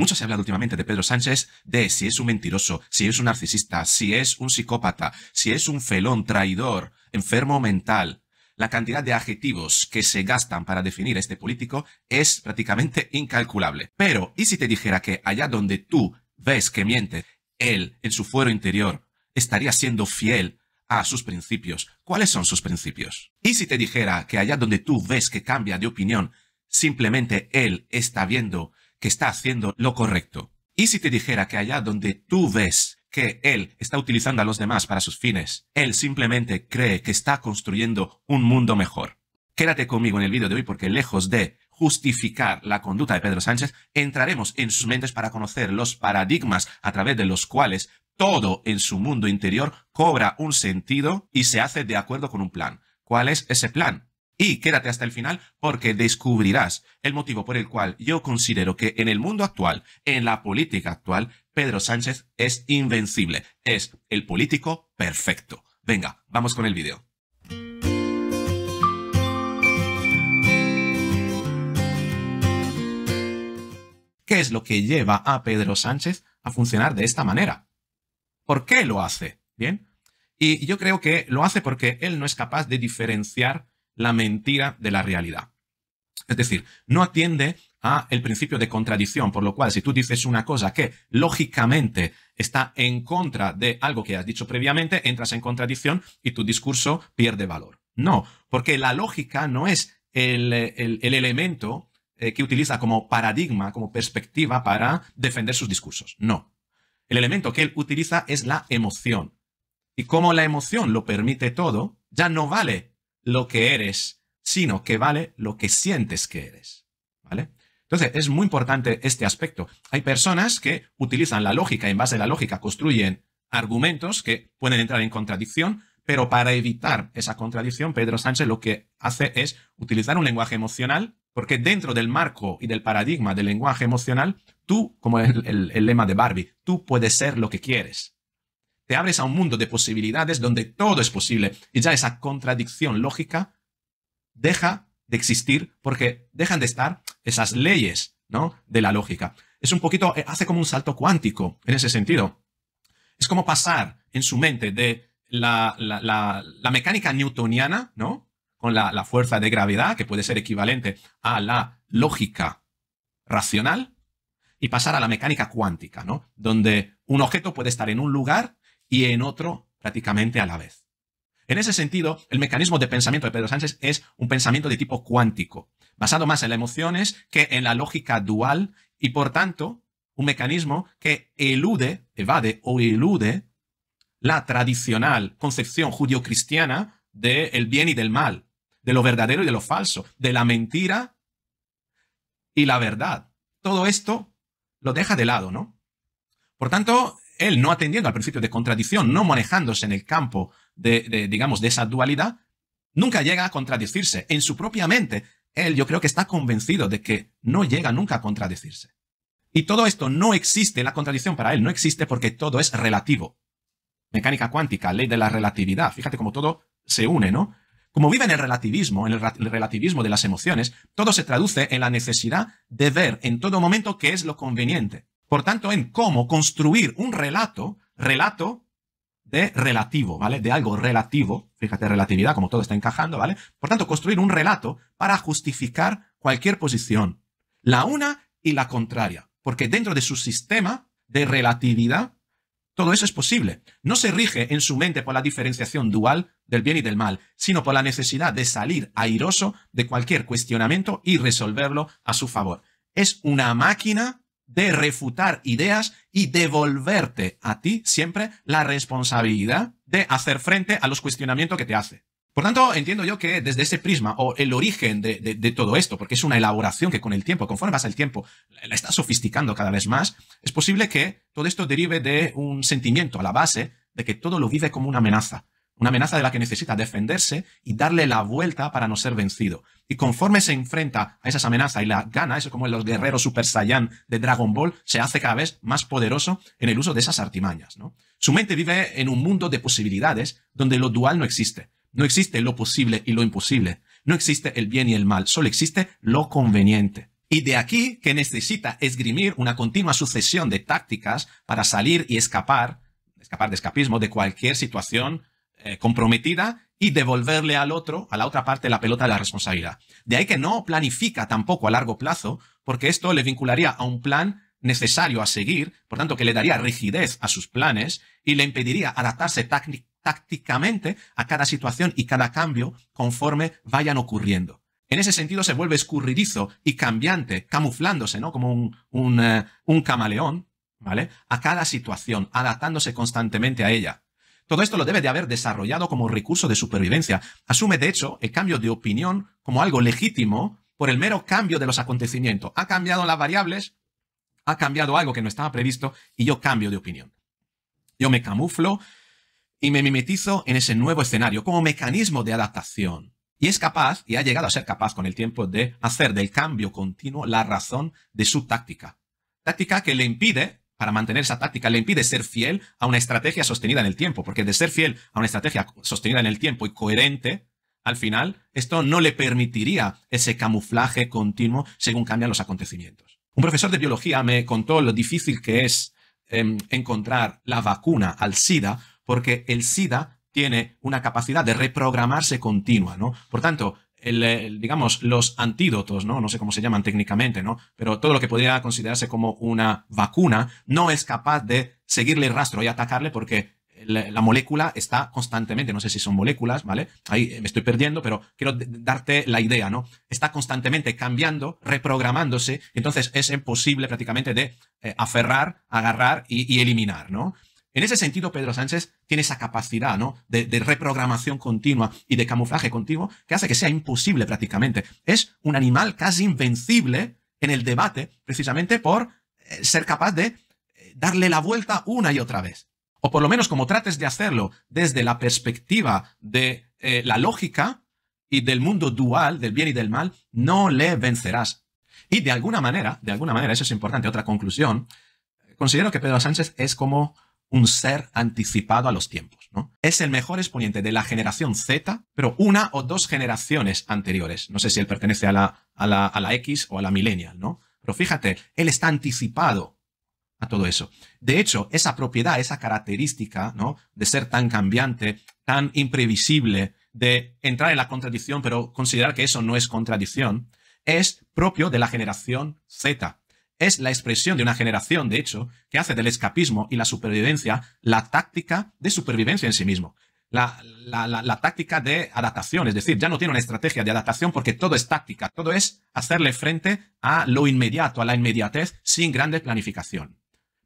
Mucho se ha hablado últimamente de Pedro Sánchez, de si es un mentiroso, si es un narcisista, si es un psicópata, si es un felón, traidor, enfermo mental. La cantidad de adjetivos que se gastan para definir a este político es prácticamente incalculable. Pero, ¿y si te dijera que allá donde tú ves que miente, él, en su fuero interior, estaría siendo fiel a sus principios? ¿Cuáles son sus principios? ¿Y si te dijera que allá donde tú ves que cambia de opinión, simplemente él está viendo que está haciendo lo correcto. Y si te dijera que allá donde tú ves que él está utilizando a los demás para sus fines, él simplemente cree que está construyendo un mundo mejor. Quédate conmigo en el vídeo de hoy porque lejos de justificar la conducta de Pedro Sánchez, entraremos en sus mentes para conocer los paradigmas a través de los cuales todo en su mundo interior cobra un sentido y se hace de acuerdo con un plan. ¿Cuál es ese plan? Y quédate hasta el final porque descubrirás el motivo por el cual yo considero que en el mundo actual, en la política actual, Pedro Sánchez es invencible, es el político perfecto. Venga, vamos con el vídeo. ¿Qué es lo que lleva a Pedro Sánchez a funcionar de esta manera? ¿Por qué lo hace? Bien. Y yo creo que lo hace porque él no es capaz de diferenciar la mentira de la realidad. Es decir, no atiende a el principio de contradicción, por lo cual si tú dices una cosa que lógicamente está en contra de algo que has dicho previamente, entras en contradicción y tu discurso pierde valor. No, porque la lógica no es el, elemento eh, que utiliza como paradigma, como perspectiva para defender sus discursos. No. El elemento que él utiliza es la emoción. Y como la emoción lo permite todo, ya no vale lo que eres, sino que vale lo que sientes que eres. ¿Vale? Entonces, es muy importante este aspecto. Hay personas que utilizan la lógica, en base a la lógica construyen argumentos que pueden entrar en contradicción, pero para evitar esa contradicción, Pedro Sánchez lo que hace es utilizar un lenguaje emocional, porque dentro del marco y del paradigma del lenguaje emocional, tú, como el, el lema de Barbie, tú puedes ser lo que quieres te abres a un mundo de posibilidades donde todo es posible. Y ya esa contradicción lógica deja de existir porque dejan de estar esas leyes ¿no? de la lógica. Es un poquito, eh, hace como un salto cuántico en ese sentido. Es como pasar en su mente de la, mecánica newtoniana, ¿no? Con la fuerza de gravedad, que puede ser equivalente a la lógica racional, y pasar a la mecánica cuántica, ¿no? Donde un objeto puede estar en un lugar y en otro prácticamente a la vez. En ese sentido, el mecanismo de pensamiento de Pedro Sánchez es un pensamiento de tipo cuántico, basado más en las emociones que en la lógica dual y por tanto un mecanismo que elude, evade o elude la tradicional concepción judio-cristiana del bien y del mal, de lo verdadero y de lo falso, de la mentira y la verdad. Todo esto lo deja de lado, ¿no? Por tanto, él no atendiendo al principio de contradicción, no manejándose en el campo de, digamos, de esa dualidad, nunca llega a contradecirse. En su propia mente, él yo creo que está convencido de que no llega nunca a contradecirse. Y todo esto no existe, la contradicción para él no existe porque todo es relativo. Mecánica cuántica, ley de la relatividad, fíjate cómo todo se une, ¿no? Como vive en el relativismo, en el relativismo de las emociones, todo se traduce en la necesidad de ver en todo momento qué es lo conveniente por tanto, en cómo construir un relato, relato de relativo, ¿vale? De algo relativo, fíjate, relatividad, como todo está encajando, ¿vale? Por tanto, construir un relato para justificar cualquier posición, la una y la contraria, porque dentro de su sistema de relatividad, todo eso es posible. No se rige en su mente por la diferenciación dual del bien y del mal, sino por la necesidad de salir airoso de cualquier cuestionamiento y resolverlo a su favor. Es una máquina de refutar ideas y devolverte a ti siempre la responsabilidad de hacer frente a los cuestionamientos que te hace. Por tanto, entiendo yo que desde ese prisma o el origen de, todo esto, porque es una elaboración que con el tiempo, conforme pasa el tiempo, la está sofisticando cada vez más, es posible que todo esto derive de un sentimiento a la base de que todo lo vive como una amenaza, una amenaza de la que necesita defenderse y darle la vuelta para no ser vencido. Y conforme se enfrenta a esas amenazas y la gana, eso como los guerreros Super Saiyan de Dragon Ball, se hace cada vez más poderoso en el uso de esas artimañas. Su mente vive en un mundo de posibilidades donde lo dual no existe. No existe lo posible y lo imposible. No existe el bien y el mal, solo existe lo conveniente. Y de aquí que necesita esgrimir una continua sucesión de tácticas para salir y escapar, escapar de escapismo, de cualquier situación eh, comprometida y devolverle al otro, a la otra parte, la pelota de la responsabilidad. De ahí que no planifica tampoco a largo plazo, porque esto le vincularía a un plan necesario a seguir, por tanto que le daría rigidez a sus planes y le impediría adaptarse tácticamente a cada situación y cada cambio conforme vayan ocurriendo. En ese sentido se vuelve escurridizo y cambiante, camuflándose, ¿no? Como un, un, eh, un camaleón, ¿vale? A cada situación, adaptándose constantemente a ella. Todo esto lo debe de haber desarrollado como recurso de supervivencia. Asume, de hecho, el cambio de opinión como algo legítimo por el mero cambio de los acontecimientos. Ha cambiado las variables, ha cambiado algo que no estaba previsto y yo cambio de opinión. Yo me camuflo y me mimetizo en ese nuevo escenario como mecanismo de adaptación. Y es capaz, y ha llegado a ser capaz con el tiempo, de hacer del cambio continuo la razón de su táctica. Táctica que le impide para mantener esa táctica le impide ser fiel a una estrategia sostenida en el tiempo, porque de ser fiel a una estrategia sostenida en el tiempo y coherente, al final, esto no le permitiría ese camuflaje continuo según cambian los acontecimientos. Un profesor de biología me contó lo difícil que es em, encontrar la vacuna al SIDA, porque el SIDA tiene una capacidad de reprogramarse continua, ¿no? Por tanto, eh, el, digamos, los antídotos, ¿no? No sé cómo se llaman técnicamente, ¿no? Pero todo lo que podría considerarse como una vacuna no es capaz de seguirle el rastro y atacarle porque la, molécula está constantemente, no sé si son moléculas, ¿vale? Ahí eh, me estoy perdiendo, pero quiero darte la idea, ¿no? Está constantemente cambiando, reprogramándose, entonces es imposible prácticamente de eh, aferrar, agarrar y, y eliminar, ¿no? En ese sentido, Pedro Sánchez tiene esa capacidad ¿no? de, reprogramación continua y de camuflaje continuo que hace que sea imposible prácticamente. Es un animal casi invencible en el debate precisamente por eh, ser capaz de eh, darle la vuelta una y otra vez. O por lo menos como trates de hacerlo desde la perspectiva de eh, la lógica y del mundo dual, del bien y del mal, no le vencerás. Y de alguna manera, de alguna manera, eso es importante, otra conclusión, considero que Pedro Sánchez es como un ser anticipado a los tiempos. ¿no? Es el mejor exponente de la generación Z, pero una o dos generaciones anteriores. No sé si él pertenece a la, a la, X o a la millennial, ¿no? Pero fíjate, él está anticipado a todo eso. De hecho, esa propiedad, esa característica, ¿no? De ser tan cambiante, tan imprevisible, de entrar en la contradicción, pero considerar que eso no es contradicción, es propio de la generación Z es la expresión de una generación, de hecho, que hace del escapismo y la supervivencia la táctica de supervivencia en sí mismo. La, táctica de adaptación, es decir, ya no tiene una estrategia de adaptación porque todo es táctica, todo es hacerle frente a lo inmediato, a la inmediatez, sin grande planificación.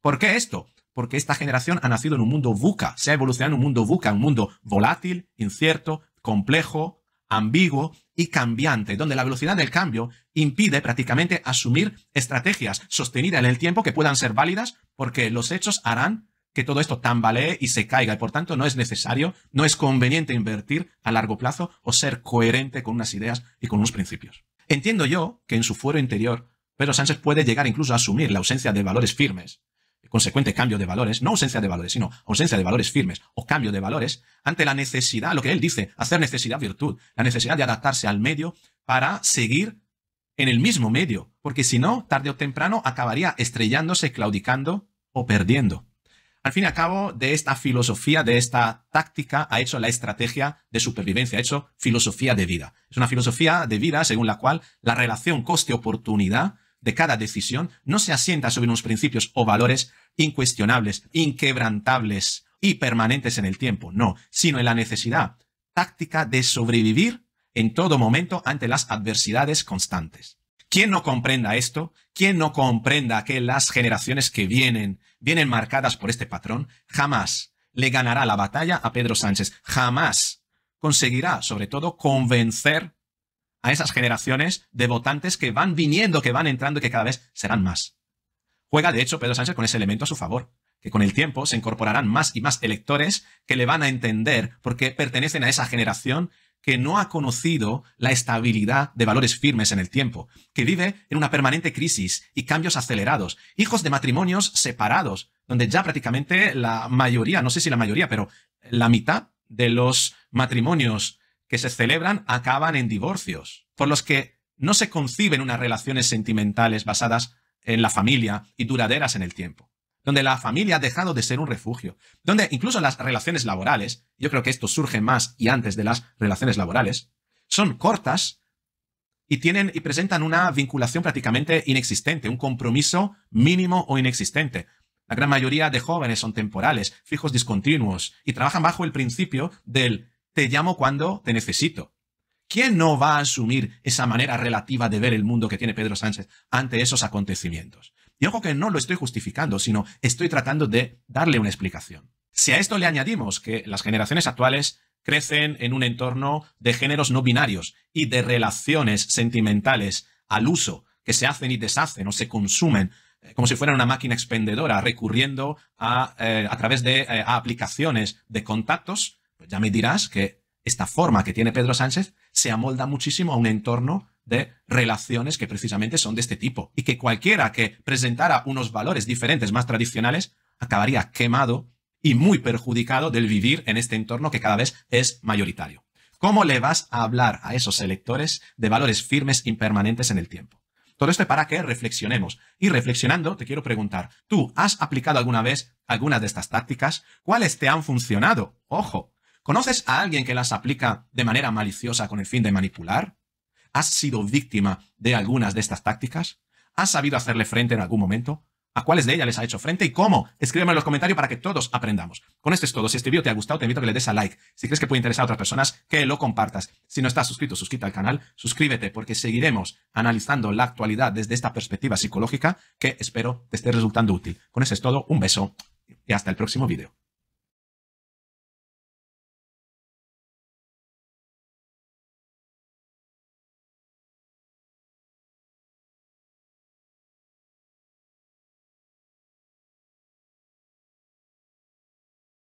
¿Por qué esto? Porque esta generación ha nacido en un mundo VUCA, se ha evolucionado en un mundo VUCA, un mundo volátil, incierto, complejo, ambiguo y cambiante, donde la velocidad del cambio impide prácticamente asumir estrategias sostenidas en el tiempo que puedan ser válidas porque los hechos harán que todo esto tambalee y se caiga y por tanto no es necesario, no es conveniente invertir a largo plazo o ser coherente con unas ideas y con unos principios. Entiendo yo que en su fuero interior Pedro Sánchez puede llegar incluso a asumir la ausencia de valores firmes consecuente cambio de valores, no ausencia de valores, sino ausencia de valores firmes o cambio de valores, ante la necesidad, lo que él dice, hacer necesidad virtud, la necesidad de adaptarse al medio para seguir en el mismo medio, porque si no, tarde o temprano acabaría estrellándose, claudicando o perdiendo. Al fin y al cabo, de esta filosofía, de esta táctica, ha hecho la estrategia de supervivencia, ha hecho filosofía de vida. Es una filosofía de vida según la cual la relación coste-oportunidad de cada decisión no se asienta sobre unos principios o valores incuestionables, inquebrantables y permanentes en el tiempo, no, sino en la necesidad táctica de sobrevivir en todo momento ante las adversidades constantes. Quien no comprenda esto, quien no comprenda que las generaciones que vienen vienen marcadas por este patrón, jamás le ganará la batalla a Pedro Sánchez, jamás conseguirá, sobre todo, convencer a esas generaciones de votantes que van viniendo, que van entrando y que cada vez serán más. Juega, de hecho, Pedro Sánchez con ese elemento a su favor, que con el tiempo se incorporarán más y más electores que le van a entender porque pertenecen a esa generación que no ha conocido la estabilidad de valores firmes en el tiempo, que vive en una permanente crisis y cambios acelerados, hijos de matrimonios separados, donde ya prácticamente la mayoría, no sé si la mayoría, pero la mitad de los matrimonios que se celebran acaban en divorcios, por los que no se conciben unas relaciones sentimentales basadas en la familia y duraderas en el tiempo, donde la familia ha dejado de ser un refugio, donde incluso las relaciones laborales, yo creo que esto surge más y antes de las relaciones laborales, son cortas y tienen y presentan una vinculación prácticamente inexistente, un compromiso mínimo o inexistente. La gran mayoría de jóvenes son temporales, fijos discontinuos y trabajan bajo el principio del te llamo cuando te necesito. ¿Quién no va a asumir esa manera relativa de ver el mundo que tiene Pedro Sánchez ante esos acontecimientos? Y ojo que no lo estoy justificando, sino estoy tratando de darle una explicación. Si a esto le añadimos que las generaciones actuales crecen en un entorno de géneros no binarios y de relaciones sentimentales al uso que se hacen y deshacen o se consumen eh, como si fueran una máquina expendedora, recurriendo a, eh, través de eh, a aplicaciones de contactos, pues ya me dirás que esta forma que tiene Pedro Sánchez se amolda muchísimo a un entorno de relaciones que precisamente son de este tipo y que cualquiera que presentara unos valores diferentes más tradicionales acabaría quemado y muy perjudicado del vivir en este entorno que cada vez es mayoritario. ¿Cómo le vas a hablar a esos electores de valores firmes impermanentes en el tiempo? Todo esto para que reflexionemos. Y reflexionando, te quiero preguntar, ¿tú has aplicado alguna vez algunas de estas tácticas? ¿Cuáles te han funcionado? Ojo, ¿Conoces a alguien que las aplica de manera maliciosa con el fin de manipular? ¿Has sido víctima de algunas de estas tácticas? ¿Has sabido hacerle frente en algún momento? ¿A cuáles de ellas les ha hecho frente y cómo? Escríbeme en los comentarios para que todos aprendamos. Con esto es todo. Si este vídeo te ha gustado, te invito a que le des a like. Si crees que puede interesar a otras personas, que lo compartas. Si no estás suscrito, suscríbete al canal, suscríbete porque seguiremos analizando la actualidad desde esta perspectiva psicológica que espero te esté resultando útil. Con esto es todo. Un beso y hasta el próximo vídeo.